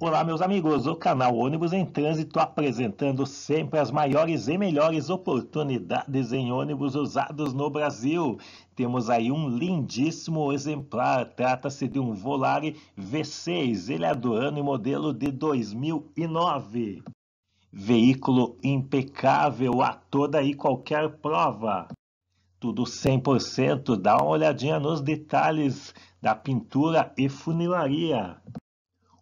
Olá, meus amigos. O canal Ônibus em Trânsito apresentando sempre as maiores e melhores oportunidades em ônibus usados no Brasil. Temos aí um lindíssimo exemplar. Trata-se de um Volare V6. Ele é do ano e modelo de 2009. Veículo impecável a toda e qualquer prova. Tudo 100%. Dá uma olhadinha nos detalhes da pintura e funilaria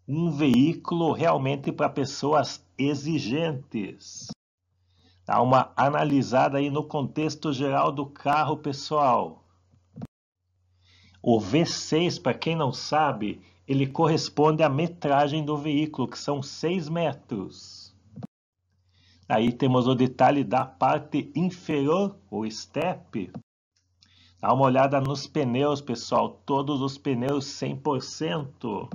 um veículo realmente para pessoas exigentes. Dá uma analisada aí no contexto geral do carro, pessoal. O V6, para quem não sabe, ele corresponde à metragem do veículo, que são 6 metros. Aí temos o detalhe da parte inferior, o step. Dá uma olhada nos pneus, pessoal. Todos os pneus 100%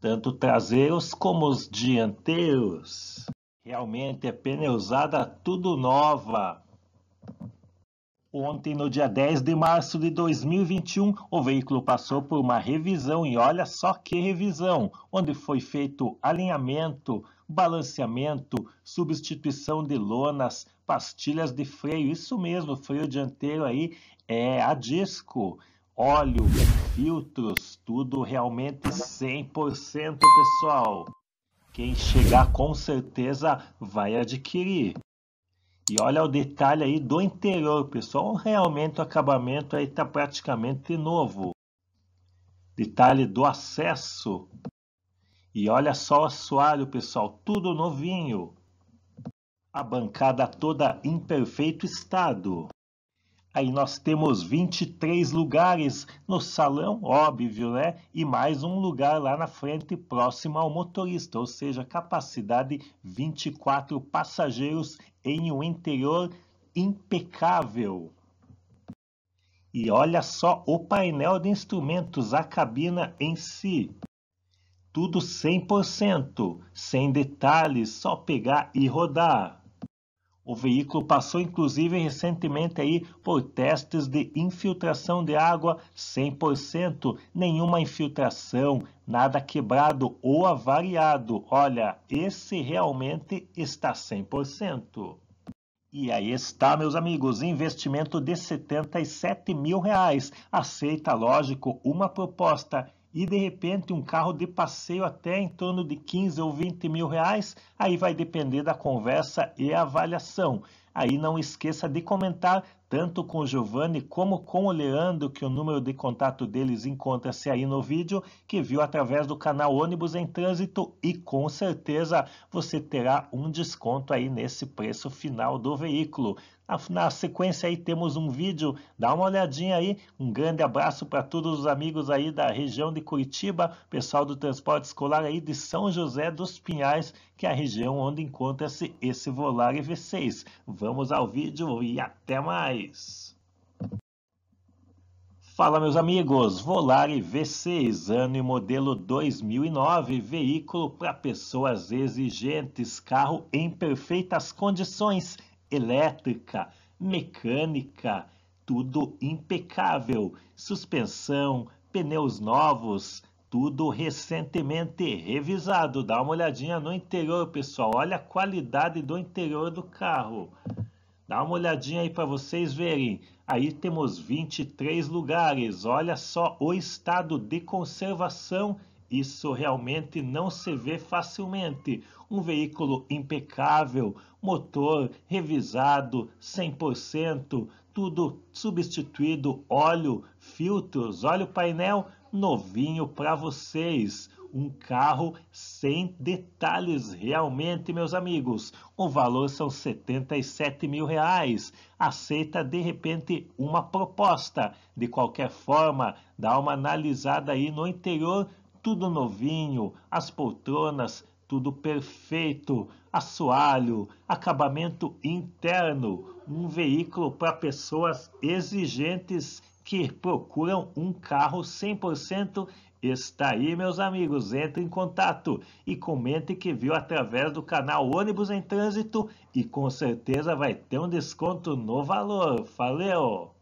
tanto traseiros como os dianteiros. Realmente é pneusada tudo nova. Ontem, no dia 10 de março de 2021, o veículo passou por uma revisão e olha só que revisão, onde foi feito alinhamento, balanceamento, substituição de lonas, pastilhas de freio, isso mesmo, freio dianteiro aí é a disco, óleo, filtros, tudo realmente 100% pessoal. Quem chegar com certeza vai adquirir. E olha o detalhe aí do interior, pessoal. Realmente o acabamento aí está praticamente novo. Detalhe do acesso. E olha só o assoalho, pessoal. Tudo novinho. A bancada toda em perfeito estado. Aí nós temos 23 lugares no salão, óbvio, né? E mais um lugar lá na frente, próximo ao motorista, ou seja, capacidade 24 passageiros em um interior impecável. E olha só o painel de instrumentos, a cabina em si. Tudo 100%, sem detalhes, só pegar e rodar. O veículo passou inclusive recentemente aí por testes de infiltração de água 100%, nenhuma infiltração, nada quebrado ou avariado. Olha, esse realmente está 100%. E aí está, meus amigos, investimento de 77 mil reais. Aceita, lógico, uma proposta e de repente um carro de passeio até em torno de 15 ou 20 mil reais, aí vai depender da conversa e avaliação. Aí não esqueça de comentar tanto com o Giovanni como com o Leandro, que o número de contato deles encontra-se aí no vídeo, que viu através do canal Ônibus em Trânsito e com certeza você terá um desconto aí nesse preço final do veículo. Na sequência aí temos um vídeo, dá uma olhadinha aí. Um grande abraço para todos os amigos aí da região de Curitiba, pessoal do transporte escolar aí de São José dos Pinhais, que é a região onde encontra-se esse Volare V6. Vamos Vamos ao vídeo e até mais! Fala meus amigos, Volare V6, ano e modelo 2009, veículo para pessoas exigentes, carro em perfeitas condições, elétrica, mecânica, tudo impecável, suspensão, pneus novos, tudo recentemente revisado. Dá uma olhadinha no interior, pessoal. Olha a qualidade do interior do carro. Dá uma olhadinha aí para vocês verem. Aí temos 23 lugares. Olha só o estado de conservação. Isso realmente não se vê facilmente. Um veículo impecável, motor revisado 100%, tudo substituído, óleo, filtros, olha o painel novinho para vocês um carro sem detalhes. Realmente, meus amigos, o valor são 77 mil reais. Aceita de repente uma proposta. De qualquer forma, dá uma analisada aí no interior, tudo novinho, as poltronas, tudo perfeito, assoalho, acabamento interno, um veículo para pessoas exigentes que procuram um carro 100% Está aí, meus amigos, entre em contato e comente que viu através do canal Ônibus em Trânsito e com certeza vai ter um desconto no valor. Valeu!